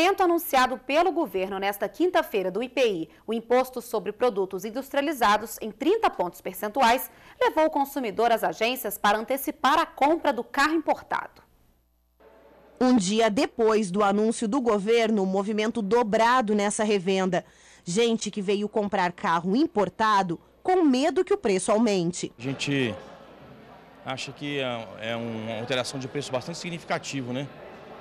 aumento anunciado pelo governo nesta quinta-feira do IPI, o Imposto sobre Produtos Industrializados, em 30 pontos percentuais, levou o consumidor às agências para antecipar a compra do carro importado. Um dia depois do anúncio do governo, o movimento dobrado nessa revenda. Gente que veio comprar carro importado com medo que o preço aumente. A gente acha que é, é uma alteração de preço bastante significativo, né?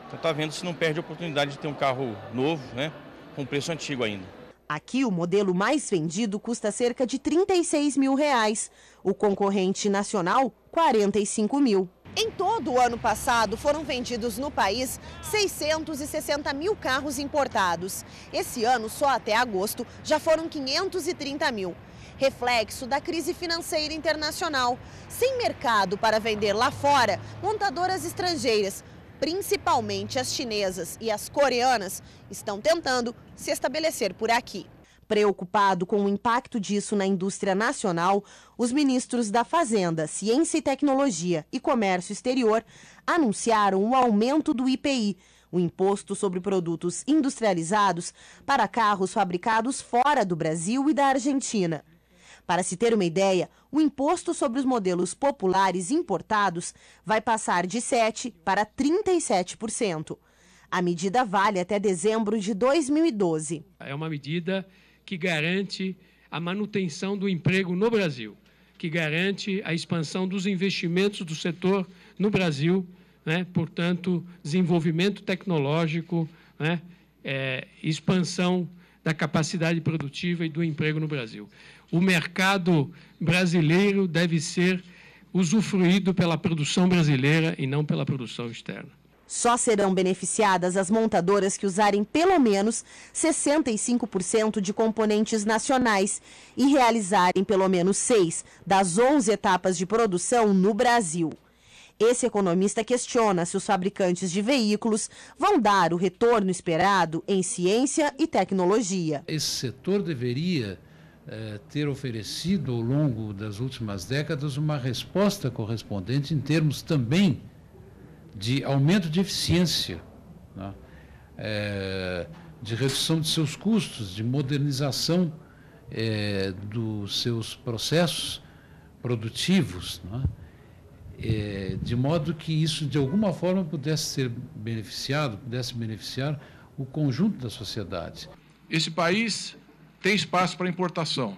Então está vendo se não perde a oportunidade de ter um carro novo, né? Com preço antigo ainda. Aqui o modelo mais vendido custa cerca de 36 mil reais. O concorrente nacional, 45 mil. Em todo o ano passado, foram vendidos no país 660 mil carros importados. Esse ano, só até agosto, já foram 530 mil. Reflexo da crise financeira internacional. Sem mercado para vender lá fora, montadoras estrangeiras principalmente as chinesas e as coreanas, estão tentando se estabelecer por aqui. Preocupado com o impacto disso na indústria nacional, os ministros da Fazenda, Ciência e Tecnologia e Comércio Exterior anunciaram o aumento do IPI, o imposto sobre produtos industrializados, para carros fabricados fora do Brasil e da Argentina. Para se ter uma ideia, o imposto sobre os modelos populares importados vai passar de 7% para 37%. A medida vale até dezembro de 2012. É uma medida que garante a manutenção do emprego no Brasil, que garante a expansão dos investimentos do setor no Brasil, né? portanto, desenvolvimento tecnológico, né? é, expansão da capacidade produtiva e do emprego no Brasil. O mercado brasileiro deve ser usufruído pela produção brasileira e não pela produção externa. Só serão beneficiadas as montadoras que usarem pelo menos 65% de componentes nacionais e realizarem pelo menos seis das 11 etapas de produção no Brasil. Esse economista questiona se os fabricantes de veículos vão dar o retorno esperado em ciência e tecnologia. Esse setor deveria eh, ter oferecido ao longo das últimas décadas uma resposta correspondente em termos também de aumento de eficiência, né? é, de redução de seus custos, de modernização é, dos seus processos produtivos. Né? é, de modo que isso, de alguma forma, pudesse ser beneficiado, pudesse beneficiar o conjunto da sociedade. Esse país tem espaço para importação,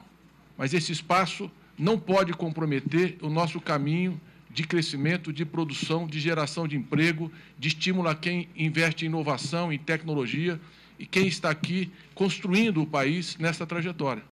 mas esse espaço não pode comprometer o nosso caminho de crescimento, de produção, de geração de emprego, de estímulo a quem investe em inovação, em tecnologia e quem está aqui construindo o país nessa trajetória.